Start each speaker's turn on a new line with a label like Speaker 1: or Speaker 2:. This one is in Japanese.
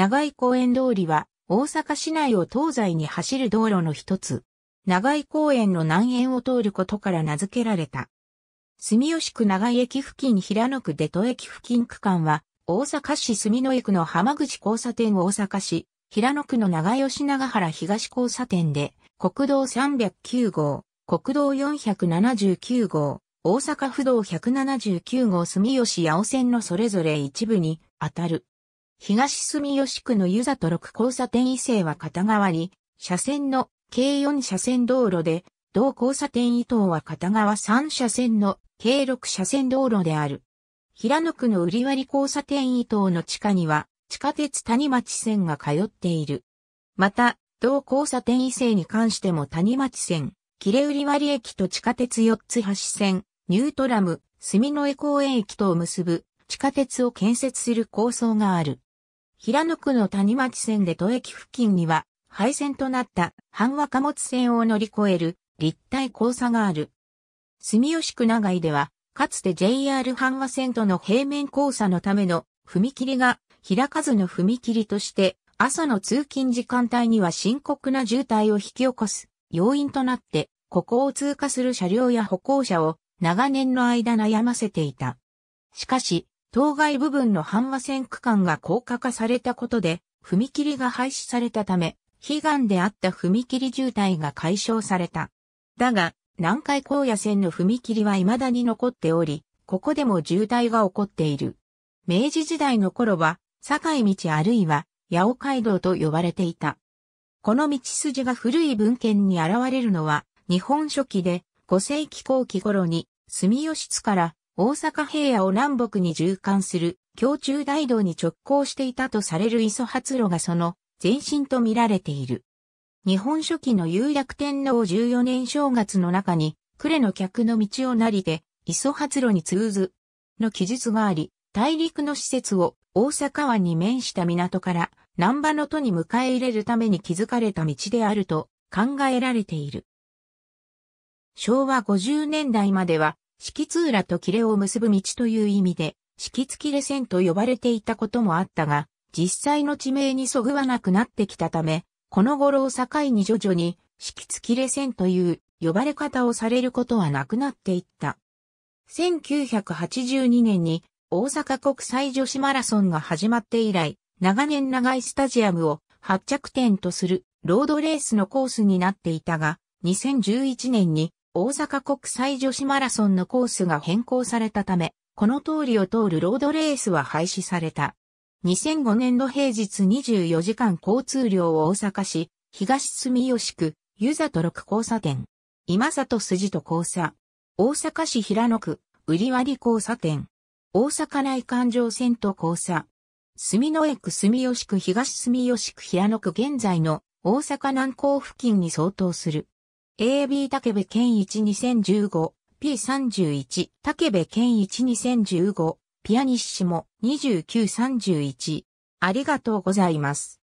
Speaker 1: 長井公園通りは、大阪市内を東西に走る道路の一つ。長井公園の南縁を通ることから名付けられた。住吉区長井駅付近平野区出戸駅付近区間は、大阪市住野駅の浜口交差点大阪市、平野区の長吉長原東交差点で、国道309号、国道479号、大阪府道179号住吉八尾線のそれぞれ一部に当たる。東住吉区の湯里六交差点以西は片側に、車線の計4車線道路で、同交差点以東は片側3車線の計6車線道路である。平野区の売割交差点以東の地下には、地下鉄谷町線が通っている。また、同交差点以西に関しても谷町線、切れ売割駅と地下鉄四つ橋線、ニュートラム、住之江公園駅とを結ぶ地下鉄を建設する構想がある。平野区の谷町線で都駅付近には、廃線となった阪和貨物線を乗り越える立体交差がある。住吉区長井では、かつて JR 阪和線との平面交差のための踏切が開かずの踏切として、朝の通勤時間帯には深刻な渋滞を引き起こす要因となって、ここを通過する車両や歩行者を長年の間悩ませていた。しかし、当該部分の半和線区間が高架化されたことで、踏切が廃止されたため、悲願であった踏切渋滞が解消された。だが、南海高野線の踏切は未だに残っており、ここでも渋滞が起こっている。明治時代の頃は、境道あるいは、八尾街道と呼ばれていた。この道筋が古い文献に現れるのは、日本初期で、5世紀後期頃に、住吉津から大阪平野を南北に縦貫する京中大道に直行していたとされる磯発露がその前身と見られている。日本初期の有楽天皇14年正月の中に、呉の客の道をなりて、磯発露に通ず、の記述があり、大陸の施設を大阪湾に面した港から南波の都に迎え入れるために築かれた道であると考えられている。昭和50年代までは敷津浦と切れを結ぶ道という意味で、敷津切レ線と呼ばれていたこともあったが、実際の地名にそぐわなくなってきたため、この頃を境に徐々に、敷津切レ線という呼ばれ方をされることはなくなっていった。1982年に大阪国際女子マラソンが始まって以来、長年長いスタジアムを発着点とするロードレースのコースになっていたが、2011年に大阪国際女子マラソンのコースが変更されたため、この通りを通るロードレースは廃止された。2005年度平日24時間交通量を大阪市、東住吉区、湯里6交差点、今里筋と交差、大阪市平野区、売割交差点、大阪内環状線と交差、住野駅住吉区東住吉区平野区現在の大阪南港付近に相当する。AB 竹部健一2015、P31、竹部健一2015、ピアニッシモ2931。ありがとうございます。